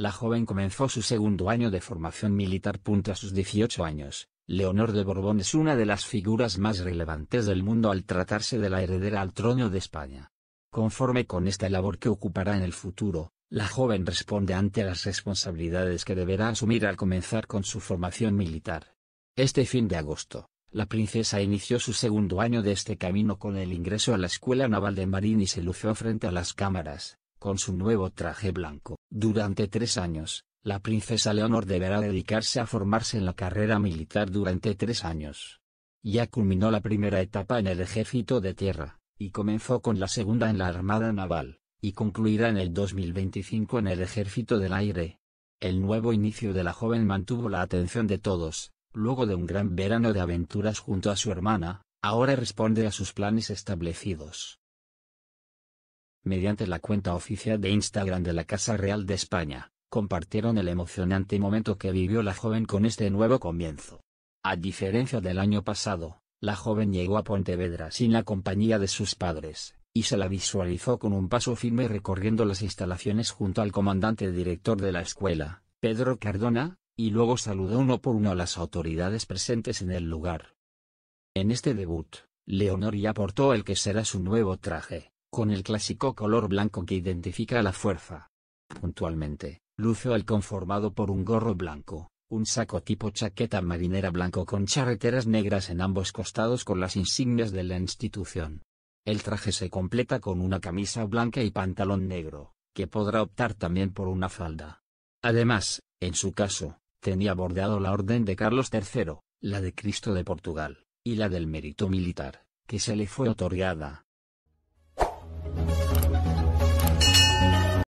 La joven comenzó su segundo año de formación militar. A sus 18 años, Leonor de Borbón es una de las figuras más relevantes del mundo al tratarse de la heredera al trono de España. Conforme con esta labor que ocupará en el futuro, la joven responde ante las responsabilidades que deberá asumir al comenzar con su formación militar. Este fin de agosto, la princesa inició su segundo año de este camino con el ingreso a la Escuela Naval de Marín y se lució frente a las cámaras, con su nuevo traje blanco. Durante tres años, la princesa Leonor deberá dedicarse a formarse en la carrera militar durante tres años. Ya culminó la primera etapa en el ejército de tierra, y comenzó con la segunda en la Armada Naval, y concluirá en el 2025 en el ejército del aire. El nuevo inicio de la joven mantuvo la atención de todos, luego de un gran verano de aventuras junto a su hermana, ahora responde a sus planes establecidos mediante la cuenta oficial de Instagram de la Casa Real de España, compartieron el emocionante momento que vivió la joven con este nuevo comienzo. A diferencia del año pasado, la joven llegó a Pontevedra sin la compañía de sus padres, y se la visualizó con un paso firme recorriendo las instalaciones junto al comandante director de la escuela, Pedro Cardona, y luego saludó uno por uno a las autoridades presentes en el lugar. En este debut, Leonor ya portó el que será su nuevo traje, con el clásico color blanco que identifica a la fuerza. Puntualmente, luce el conformado por un gorro blanco, un saco tipo chaqueta marinera blanco con charreteras negras en ambos costados con las insignias de la institución. El traje se completa con una camisa blanca y pantalón negro, que podrá optar también por una falda. Además, en su caso, tenía bordado la orden de Carlos III, la de Cristo de Portugal, y la del mérito militar, que se le fue otorgada,